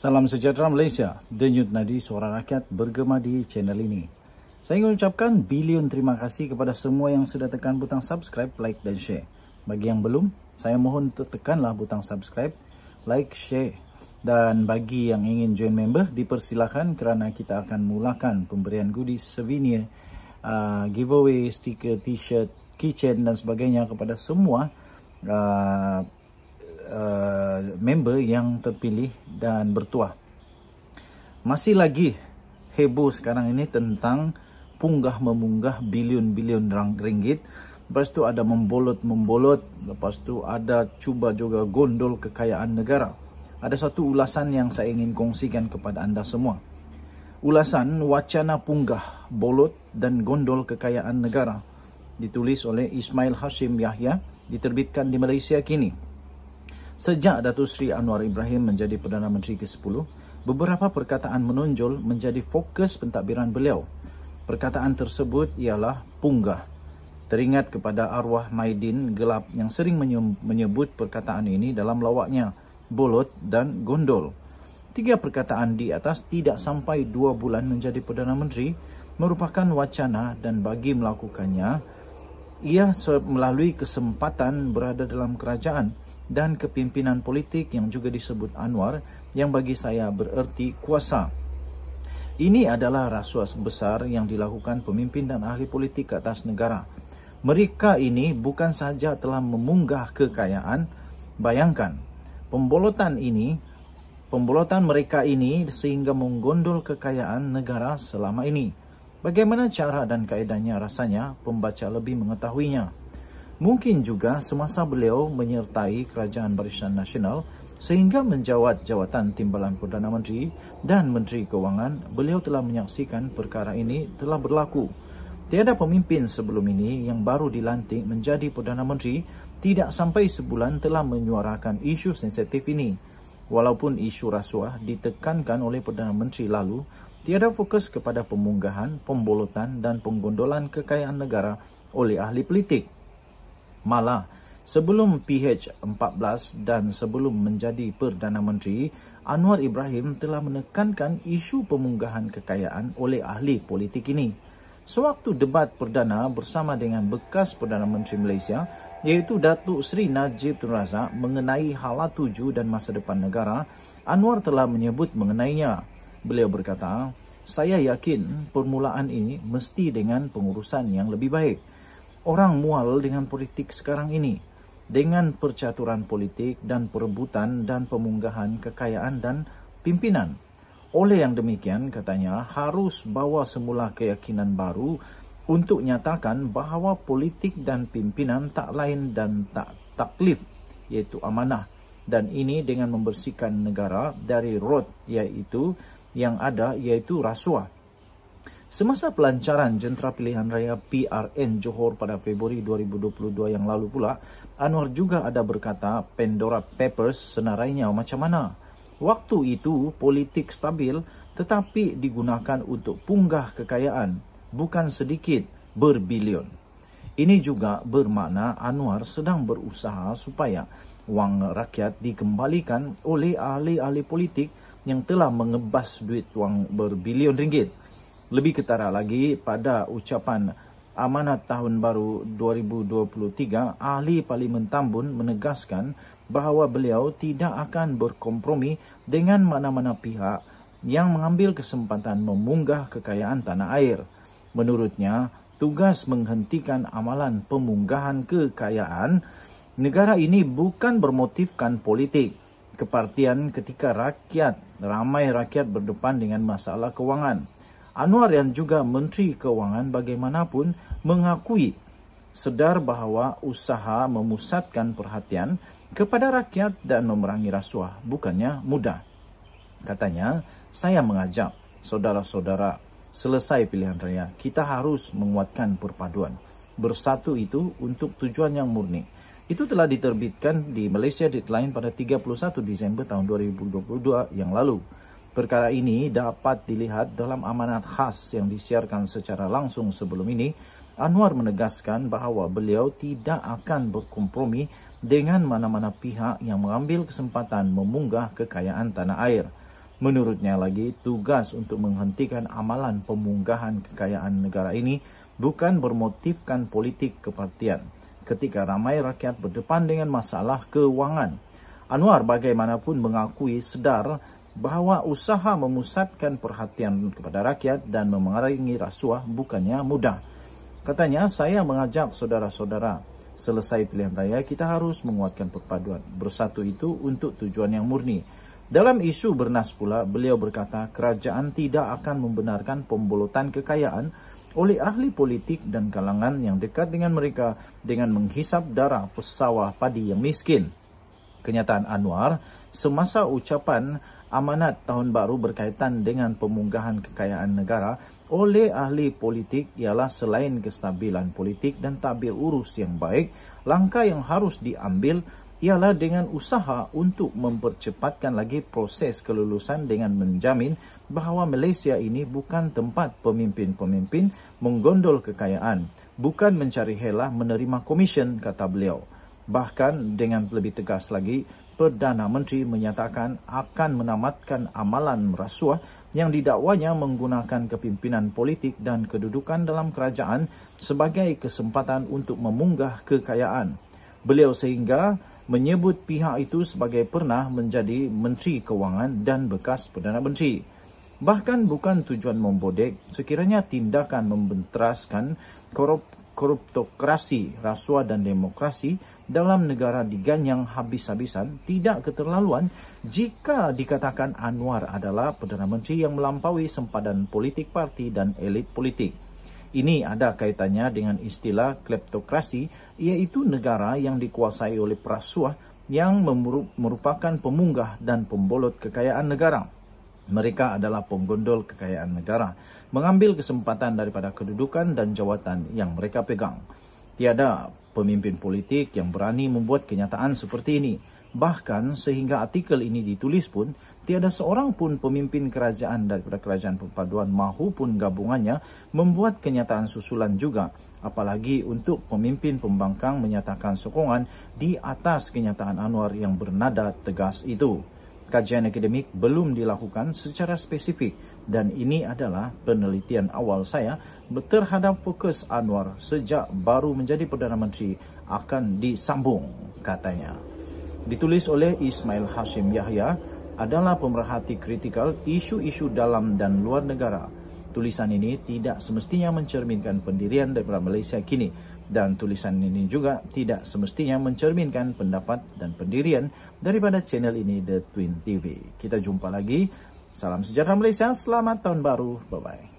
Salam sejahtera Malaysia, denyut nadi suara rakyat bergema di channel ini. Saya ingin ucapkan bilion terima kasih kepada semua yang sudah tekan butang subscribe, like dan share. Bagi yang belum, saya mohon untuk tekanlah butang subscribe, like, share. Dan bagi yang ingin join member, dipersilakan kerana kita akan mulakan pemberian goodies, souvenir, uh, giveaway, stiker, t-shirt, keychain dan sebagainya kepada semua Uh, Uh, member yang terpilih dan bertuah. Masih lagi heboh sekarang ini tentang punggah memunggah bilion-bilion ringgit. Lepas tu ada membolot-membolot. Lepas tu ada cuba juga gondol kekayaan negara. Ada satu ulasan yang saya ingin kongsikan kepada anda semua. Ulasan wacana punggah, bolot dan gondol kekayaan negara ditulis oleh Ismail Hashim Yahya diterbitkan di Malaysia kini. Sejak Datuk Seri Anwar Ibrahim menjadi Perdana Menteri ke-10, beberapa perkataan menonjol menjadi fokus pentadbiran beliau. Perkataan tersebut ialah punggah. Teringat kepada arwah Maidin gelap yang sering menyebut perkataan ini dalam lawaknya, bolot dan gondol. Tiga perkataan di atas tidak sampai dua bulan menjadi Perdana Menteri merupakan wacana dan bagi melakukannya, ia melalui kesempatan berada dalam kerajaan dan kepimpinan politik yang juga disebut Anwar yang bagi saya bererti kuasa. Ini adalah rasuah besar yang dilakukan pemimpin dan ahli politik ke atas negara. Mereka ini bukan sahaja telah memunggah kekayaan, bayangkan pembolotan ini, pembolotan mereka ini sehingga menggondol kekayaan negara selama ini. Bagaimana cara dan kaedahnya rasanya pembaca lebih mengetahuinya. Mungkin juga semasa beliau menyertai Kerajaan Barisan Nasional sehingga menjawat jawatan Timbalan Perdana Menteri dan Menteri Kewangan, beliau telah menyaksikan perkara ini telah berlaku. Tiada pemimpin sebelum ini yang baru dilantik menjadi Perdana Menteri tidak sampai sebulan telah menyuarakan isu sensitif ini. Walaupun isu rasuah ditekankan oleh Perdana Menteri lalu, tiada fokus kepada pemunggahan, pembolotan dan penggondolan kekayaan negara oleh ahli politik. Malah, sebelum PH14 dan sebelum menjadi Perdana Menteri, Anwar Ibrahim telah menekankan isu pemunggahan kekayaan oleh ahli politik ini. Sewaktu debat perdana bersama dengan bekas Perdana Menteri Malaysia, iaitu Datuk Seri Najib Tun Razak mengenai hala tuju dan masa depan negara, Anwar telah menyebut mengenainya. Beliau berkata, saya yakin permulaan ini mesti dengan pengurusan yang lebih baik orang mual dengan politik sekarang ini dengan percaturan politik dan perebutan dan pemunggahan kekayaan dan pimpinan. Oleh yang demikian, katanya, harus bawa semula keyakinan baru untuk nyatakan bahawa politik dan pimpinan tak lain dan tak taklif, iaitu amanah. Dan ini dengan membersihkan negara dari rot iaitu yang ada iaitu rasuah. Semasa pelancaran jentera pilihan raya PRN Johor pada Februari 2022 yang lalu pula, Anwar juga ada berkata Pandora Papers senarainya macam mana. Waktu itu politik stabil tetapi digunakan untuk punggah kekayaan, bukan sedikit berbilion. Ini juga bermakna Anwar sedang berusaha supaya wang rakyat dikembalikan oleh ahli-ahli politik yang telah mengebas duit wang berbilion ringgit lebih ketara lagi pada ucapan amanat tahun baru 2023 ahli parlimen Tambun menegaskan bahawa beliau tidak akan berkompromi dengan mana-mana pihak yang mengambil kesempatan memunggah kekayaan tanah air menurutnya tugas menghentikan amalan pemunggahan kekayaan negara ini bukan bermotifkan politik kepartian ketika rakyat ramai rakyat berdepan dengan masalah kewangan Anwar yang juga Menteri Keuangan bagaimanapun mengakui sedar bahawa usaha memusatkan perhatian kepada rakyat dan memerangi rasuah bukannya mudah. Katanya, saya mengajak saudara-saudara selesai pilihan raya, kita harus menguatkan perpaduan. Bersatu itu untuk tujuan yang murni. Itu telah diterbitkan di Malaysia Deadline pada 31 Disember tahun 2022 yang lalu. Perkara ini dapat dilihat dalam amanat khas yang disiarkan secara langsung sebelum ini. Anwar menegaskan bahawa beliau tidak akan berkompromi dengan mana-mana pihak yang mengambil kesempatan memunggah kekayaan tanah air. Menurutnya lagi, tugas untuk menghentikan amalan pemunggahan kekayaan negara ini bukan bermotifkan politik kepartian ketika ramai rakyat berdepan dengan masalah kewangan. Anwar bagaimanapun mengakui sedar bahawa usaha memusatkan perhatian kepada rakyat dan memengaruhi rasuah bukannya mudah. Katanya, saya mengajak saudara-saudara selesai pilihan raya, kita harus menguatkan perpaduan bersatu itu untuk tujuan yang murni. Dalam isu bernas pula, beliau berkata kerajaan tidak akan membenarkan pembolotan kekayaan oleh ahli politik dan kalangan yang dekat dengan mereka dengan menghisap darah pesawah padi yang miskin. Kenyataan Anwar semasa ucapan amanat tahun baru berkaitan dengan pemungkahan kekayaan negara oleh ahli politik ialah selain kestabilan politik dan tabir urus yang baik, langkah yang harus diambil ialah dengan usaha untuk mempercepatkan lagi proses kelulusan dengan menjamin bahawa Malaysia ini bukan tempat pemimpin-pemimpin menggondol kekayaan, bukan mencari helah menerima komisen, kata beliau. Bahkan dengan lebih tegas lagi, Perdana Menteri menyatakan akan menamatkan amalan rasuah yang didakwanya menggunakan kepimpinan politik dan kedudukan dalam kerajaan sebagai kesempatan untuk memunggah kekayaan. Beliau sehingga menyebut pihak itu sebagai pernah menjadi Menteri Kewangan dan bekas Perdana Menteri. Bahkan bukan tujuan membodek sekiranya tindakan membenteraskan korup koruptokrasi, rasuah dan demokrasi dalam negara yang habis-habisan tidak keterlaluan jika dikatakan Anwar adalah Perdana Menteri yang melampaui sempadan politik parti dan elit politik. Ini ada kaitannya dengan istilah kleptokrasi iaitu negara yang dikuasai oleh perasuah yang merupakan pemunggah dan pembolot kekayaan negara. Mereka adalah penggondol kekayaan negara, mengambil kesempatan daripada kedudukan dan jawatan yang mereka pegang. Tiada pemimpin politik yang berani membuat kenyataan seperti ini. Bahkan sehingga artikel ini ditulis pun, tiada seorang pun pemimpin kerajaan daripada kerajaan perpaduan mahupun gabungannya membuat kenyataan susulan juga. Apalagi untuk pemimpin pembangkang menyatakan sokongan di atas kenyataan Anwar yang bernada tegas itu. Kajian akademik belum dilakukan secara spesifik dan ini adalah penelitian awal saya terhadap fokus Anwar sejak baru menjadi Perdana Menteri akan disambung katanya. Ditulis oleh Ismail Hashim Yahya adalah pemerhati kritikal isu-isu dalam dan luar negara. Tulisan ini tidak semestinya mencerminkan pendirian daripada Malaysia kini dan tulisan ini juga tidak semestinya mencerminkan pendapat dan pendirian daripada channel ini The Twin TV. Kita jumpa lagi Salam sejahtera Malaysia, selamat tahun baru. Bye bye.